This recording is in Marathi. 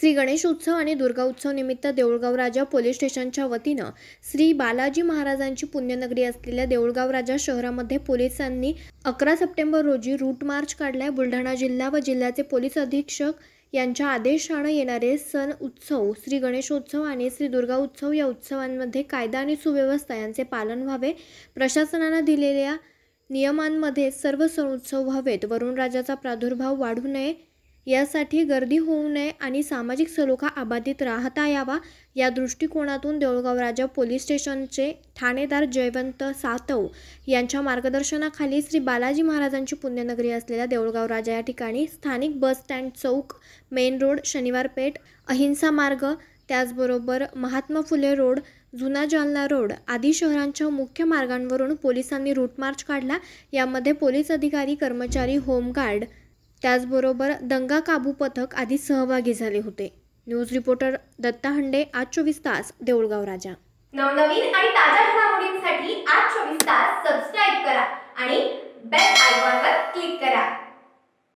श्री गणेश उत्सव आणि दुर्गा उत्सव निमित्त देऊळगाव राजा पोलीस स्टेशनच्या वतीनं श्री बालाजी महाराजांची पुण्यनगरी असलेल्या देऊळगाव राजा शहरामध्ये पोलिसांनी अकरा सप्टेंबर रोजी रूट मार्च काढलाय बुलढाणा जिल्हा व जिल्ह्याचे पोलीस अधीक्षक यांच्या आदेशानं येणारे सण उत्सव श्री गणेशोत्सव आणि श्री दुर्गा उत्सव या उत्सवांमध्ये कायदा आणि सुव्यवस्था यांचे पालन व्हावे प्रशासनानं दिलेल्या नियमांमध्ये सर्व सण उत्सव व्हावेत वरुणराजाचा प्रादुर्भाव वाढू नये यासाठी गर्दी होऊ नये आणि सामाजिक सलोखा अबाधित राहता यावा या दृष्टिकोनातून राजा पोलीस स्टेशनचे ठाणेदार जयवंत सातव यांच्या मार्गदर्शनाखाली श्री बालाजी महाराजांची पुण्यनगरी असलेल्या राजा या ठिकाणी स्थानिक बस स्टँड चौक मेन रोड शनिवारपेठ अहिंसा मार्ग त्याचबरोबर महात्मा फुले रोड जुना जालना रोड आदी शहरांच्या मुख्य मार्गांवरून पोलिसांनी रूट मार्च काढला यामध्ये पोलीस अधिकारी कर्मचारी होमगार्ड त्याचबरोबर दंगा काबू पथक आधी सहभागी झाले होते न्यूज रिपोर्टर दत्ता हंडे आज चोवीस तास देऊळगाव राजा नवनवीन आणि ताज्या घडामोडींसाठी आज चोवीस तास सबस्क्राईब करा आणि